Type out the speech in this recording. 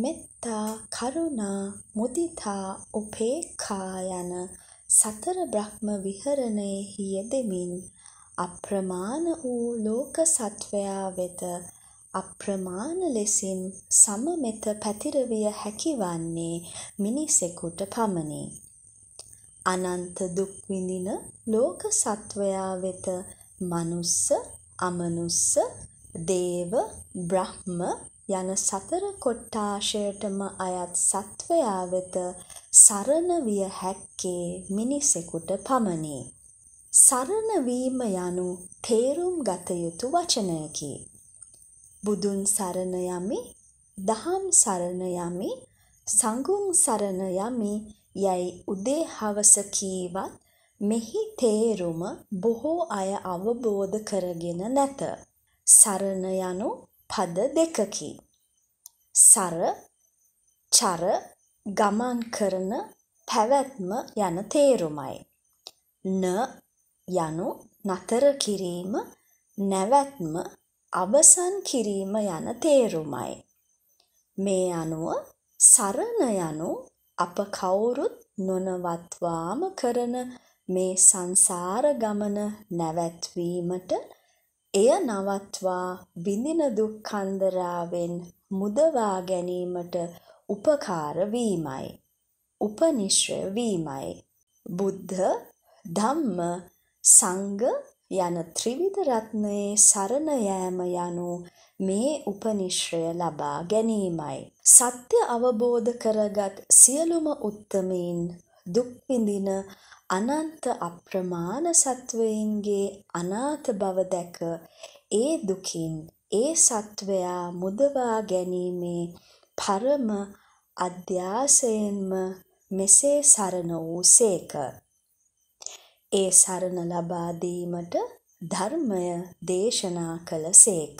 මෙත්තා, කරුණා, මුදිතා, උපේක්ඛා යන සතර බ්‍රහ්ම විහරණයෙහි යෙදෙමින් අප්‍රමාණ වූ ලෝක සත්වයා වෙත අප්‍රමාණ ලෙසින් සමමෙත පැතිරවිය හැකිවන්නේ මිනිසෙකුට පමණි. අනන්ත දුක් විඳින ලෝක සත්වයා වෙත මනුස්ස, අමනුස්ස, දේව, බ්‍රහ්ම යන සතර කොට්ටාශයටම අයත් සත්වයා වෙත සරණ විය හැක්කේ මිනිසෙකුට පමණි. සරණ වීම යනු තේරුම් ගත යුතු වචනයකි. බුදුන් සරණ යමි, දහම් සරණ යමි, සංඝුන් සරණ යමි යයි උදේ හවස කීවත් මෙහි තේරුම බොහෝ අය අවබෝධ කරගෙන නැත. සරණ යනු පද දෙකකි. සර චර ගමන් කරන පැවැත්ම යන තේරුමයි. න යනු නතර කිරීම නැවැත්ම අවසන් කිරීම යන තේරුමයි. මේ අනුව සරණ යනු අප කවුරුත් නොනවත්වාම කරන මේ සංසාර ගමන නැවැත්වීමට එය නවත්වා බිඳින දුක් කන්දරාවෙන් මුදවා ගැනීමට උපකාර වීමයි. උපනිශ්‍රය වීමයි. බුද්ධ, ධම්ම, සංඝ යන ත්‍රිවිධ රත්නයේ සරණ යෑම යනු මේ උපනිශ්‍රය ලබා ගැනීමයි. සත්‍ය අවබෝධ කරගත් සියලුම උත්තමයින් දුක් විඳින අනන්ත අප්‍රමාණ සත්වයින්ගේ අනාථ බව දැක ඒ දුකින් ඒ සත්වයා මුදවා ගැනීමේ පරම අධ්‍යාසයෙන්ම මෙසේ සරණ වූසේක. ඒ සරණ ලබා දීමට ධර්මය දේශනා කළසේක.